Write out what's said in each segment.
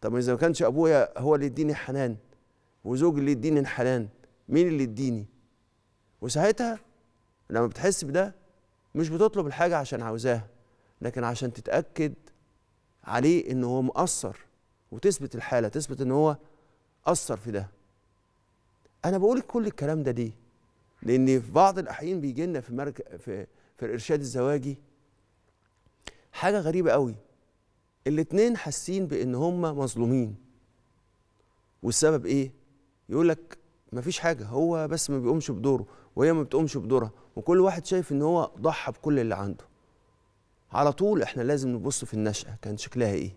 طب اذا ما كانش ابويا هو اللي يديني حنان وزوجي اللي يديني الحنان مين اللي يديني وساعتها لما بتحس بده مش بتطلب الحاجه عشان عاوزاها لكن عشان تتاكد عليه ان هو مقصر وتثبت الحاله تثبت ان هو اثر في ده انا بقول كل الكلام ده ليه لان في بعض الاحيان بيجي لنا في, مرك... في في الارشاد الزواجي حاجه غريبه قوي الاتنين حاسين بان هم مظلومين والسبب ايه يقول لك مفيش حاجه هو بس ما بيقومش بدوره وهي ما بتقومش بدورها وكل واحد شايف ان هو ضحى بكل اللي عنده على طول احنا لازم نبص في النشأة كان شكلها ايه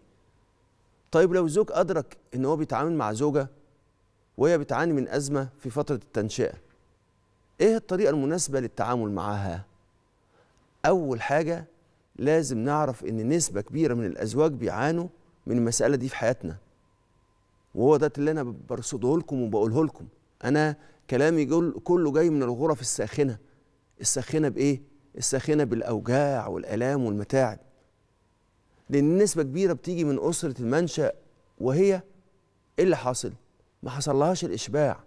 طيب لو الزوج أدرك ان هو بيتعامل مع زوجة وهي بتعاني من أزمة في فترة التنشئة ايه الطريقة المناسبة للتعامل معاها أول حاجة لازم نعرف ان نسبه كبيره من الازواج بيعانوا من المساله دي في حياتنا وهو ده اللي انا برصده لكم وبقوله لكم انا كلامي كله جاي من الغرف الساخنه الساخنه بايه الساخنه بالاوجاع والالام والمتاعب لان نسبه كبيره بتيجي من اسره المنشا وهي ايه اللي حاصل ما حصلهاش الاشباع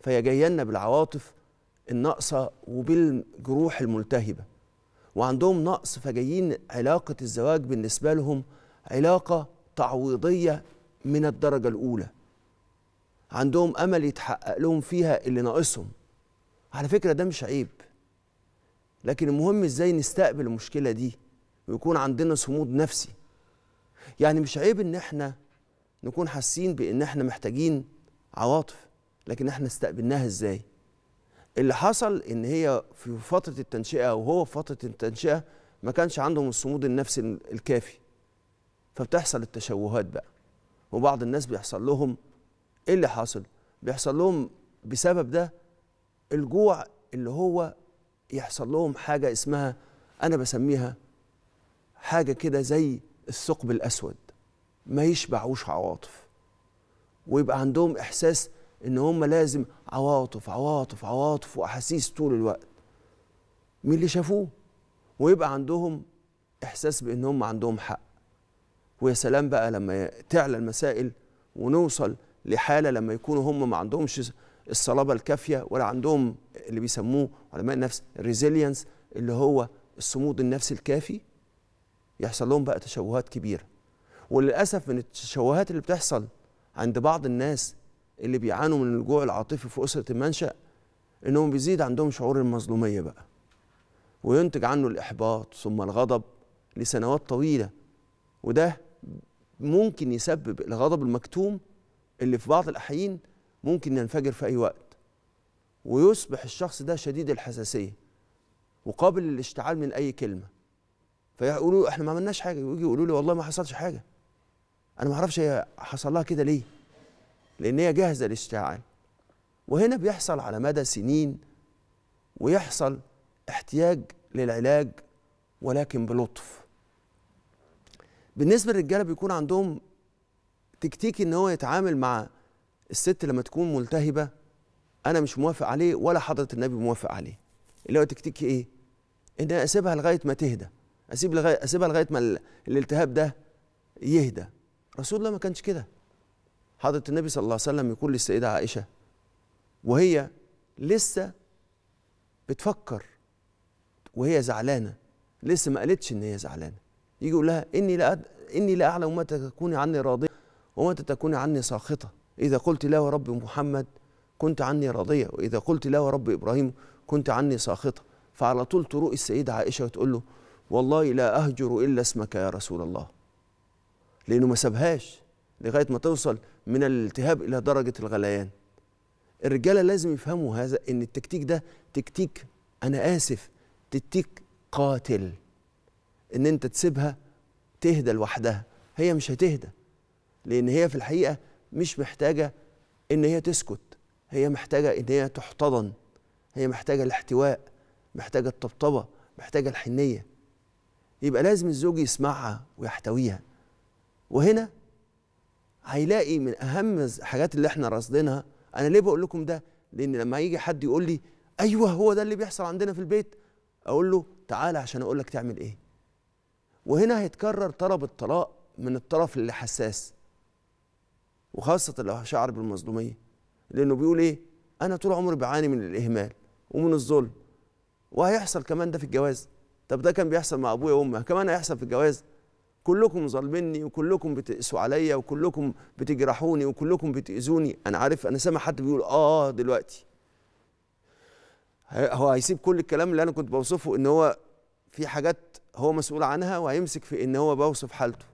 فيجينا جايه لنا بالعواطف الناقصه وبالجروح الملتهبه وعندهم نقص فجايين علاقة الزواج بالنسبة لهم علاقة تعويضية من الدرجة الأولى عندهم أمل يتحقق لهم فيها اللي ناقصهم على فكرة ده مش عيب لكن المهم إزاي نستقبل المشكلة دي ويكون عندنا صمود نفسي يعني مش عيب إن إحنا نكون حاسين بإن إحنا محتاجين عواطف لكن إحنا استقبلناها إزاي اللي حصل ان هي في فتره التنشئه وهو في فتره التنشئه ما كانش عندهم الصمود النفسي الكافي فبتحصل التشوهات بقى وبعض الناس بيحصل لهم ايه اللي حاصل بيحصل لهم بسبب ده الجوع اللي هو يحصل لهم حاجه اسمها انا بسميها حاجه كده زي الثقب الاسود ما يشبعوش عواطف ويبقى عندهم احساس ان هم لازم عواطف عواطف عواطف واحاسيس طول الوقت من اللي شافوه ويبقى عندهم احساس بان هم عندهم حق ويا سلام بقى لما تعلى المسائل ونوصل لحاله لما يكونوا هم ما عندهمش الصلابه الكافيه ولا عندهم اللي بيسموه علماء النفس الريزيلينس اللي هو الصمود النفسي الكافي يحصل لهم بقى تشوهات كبيره وللاسف من التشوهات اللي بتحصل عند بعض الناس اللي بيعانوا من الجوع العاطفي في اسره المنشا انهم بيزيد عندهم شعور المظلوميه بقى وينتج عنه الاحباط ثم الغضب لسنوات طويله وده ممكن يسبب الغضب المكتوم اللي في بعض الاحيان ممكن ينفجر في اي وقت ويصبح الشخص ده شديد الحساسيه وقابل للاشتعال من اي كلمه فيقولوا احنا ما عملناش حاجه ويجي يقولوا لي والله ما حصلش حاجه انا ما اعرفش هي حصل لها كده ليه لأن هي جاهزة للاشتعال وهنا بيحصل على مدى سنين ويحصل احتياج للعلاج ولكن بلطف بالنسبة للرجالة بيكون عندهم تكتيك ان هو يتعامل مع الست لما تكون ملتهبة انا مش موافق عليه ولا حضرة النبي موافق عليه اللي هو تكتيك ايه ان انا اسيبها لغاية ما تهدى اسيب لغاية اسيبها لغايه ما الالتهاب ده يهدى رسول الله ما كانش كده حضره النبي صلى الله عليه وسلم يقول للسيده عائشه وهي لسه بتفكر وهي زعلانه لسه ما قالتش ان هي زعلانه يجي يقول لها اني لا اني لا اعلم متى تكوني عني راضيه ومتى تكوني عني ساخطه اذا قلت لا ورب محمد كنت عني راضيه واذا قلت لا ورب ابراهيم كنت عني ساخطه فعلى طول تروق السيده عائشه وتقول له والله لا اهجر الا اسمك يا رسول الله لانه ما سابهاش لغايه ما توصل من الالتهاب الى درجه الغليان الرجاله لازم يفهموا هذا ان التكتيك ده تكتيك انا اسف تكتيك قاتل ان انت تسيبها تهدى لوحدها هي مش هتهدى لان هي في الحقيقه مش محتاجه ان هي تسكت هي محتاجه ان هي تحتضن هي محتاجه الاحتواء محتاجه الطبطبه محتاجه الحنيه يبقى لازم الزوج يسمعها ويحتويها وهنا هيلاقي من اهم الحاجات اللي احنا راصدينها انا ليه بقول لكم ده لان لما يجي حد يقول لي ايوه هو ده اللي بيحصل عندنا في البيت اقول له تعالى عشان اقول لك تعمل ايه وهنا هيتكرر طلب الطلاق من الطرف اللي حساس وخاصة لو شعر بالمظلومية لأنه بيقول إيه أنا طول عمري بعاني من الإهمال ومن الظلم وهيحصل كمان ده في الجواز طب ده كان بيحصل مع أبويا وأمي كمان هيحصل في الجواز كلكم ظالميني وكلكم بتقسوا عليا وكلكم بتجرحوني وكلكم بتاذوني انا عارف انا سامع حد بيقول اه دلوقتي هو هيسيب كل الكلام اللي انا كنت بوصفه ان هو في حاجات هو مسؤول عنها وهيمسك في ان هو بوصف حالته